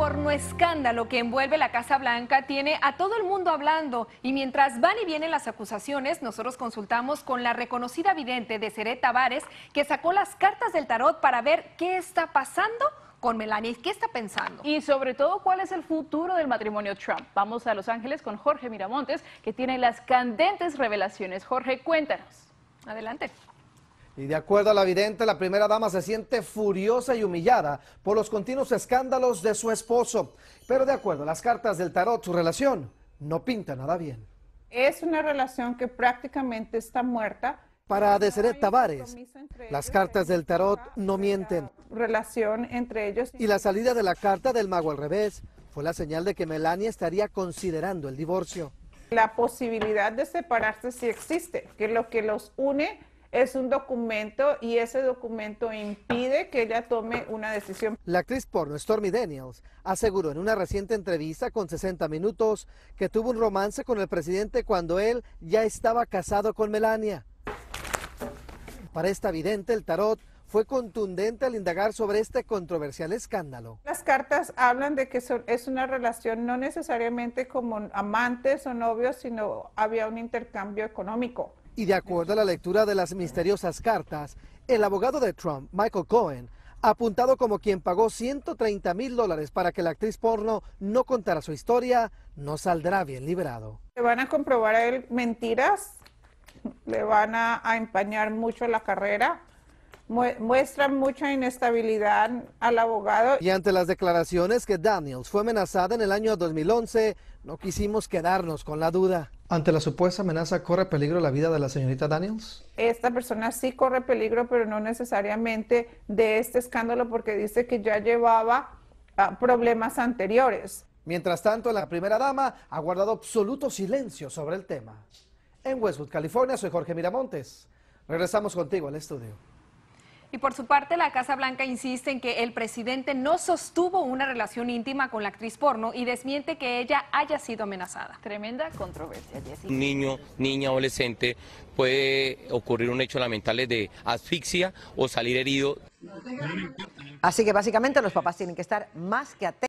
porno escándalo que envuelve la Casa Blanca tiene a todo el mundo hablando y mientras van y vienen las acusaciones, nosotros consultamos con la reconocida vidente de Seré Tavares que sacó las cartas del tarot para ver qué está pasando con Melania y qué está pensando. Y sobre todo, ¿cuál es el futuro del matrimonio Trump? Vamos a Los Ángeles con Jorge Miramontes que tiene las candentes revelaciones. Jorge, cuéntanos. Adelante. Y de acuerdo a la vidente, la primera dama se siente furiosa y humillada por los continuos escándalos de su esposo. Pero de acuerdo a las cartas del tarot, su relación no pinta nada bien. Es una relación que prácticamente está muerta. Para Deseret Tavares, las cartas del tarot no mienten. Relación entre ellos. Y la salida de la carta del mago al revés fue la señal de que Melania estaría considerando el divorcio. La posibilidad de separarse sí existe, que lo que los une es un documento y ese documento impide que ella tome una decisión. La actriz porno Stormy Daniels aseguró en una reciente entrevista con 60 Minutos que tuvo un romance con el presidente cuando él ya estaba casado con Melania. Para esta vidente, el tarot fue contundente al indagar sobre este controversial escándalo. Las cartas hablan de que es una relación no necesariamente como amantes o novios, sino había un intercambio económico. Y de acuerdo a la lectura de las misteriosas cartas, el abogado de Trump, Michael Cohen, apuntado como quien pagó 130 mil dólares para que la actriz porno no contara su historia, no saldrá bien librado. Le van a comprobar mentiras, le van a empañar mucho la carrera muestra mucha inestabilidad al abogado. Y ante las declaraciones que Daniels fue amenazada en el año 2011, no quisimos quedarnos con la duda. ¿Ante la supuesta amenaza corre peligro la vida de la señorita Daniels? Esta persona sí corre peligro, pero no necesariamente de este escándalo porque dice que ya llevaba ah, problemas anteriores. Mientras tanto, la primera dama ha guardado absoluto silencio sobre el tema. En Westwood, California, soy Jorge Miramontes. Regresamos contigo al estudio. Y por su parte, la Casa Blanca insiste en que el presidente no sostuvo una relación íntima con la actriz porno y desmiente que ella haya sido amenazada. Tremenda controversia, Un niño, niña, adolescente puede ocurrir un hecho lamentable de asfixia o salir herido. Así que básicamente los papás tienen que estar más que atentos.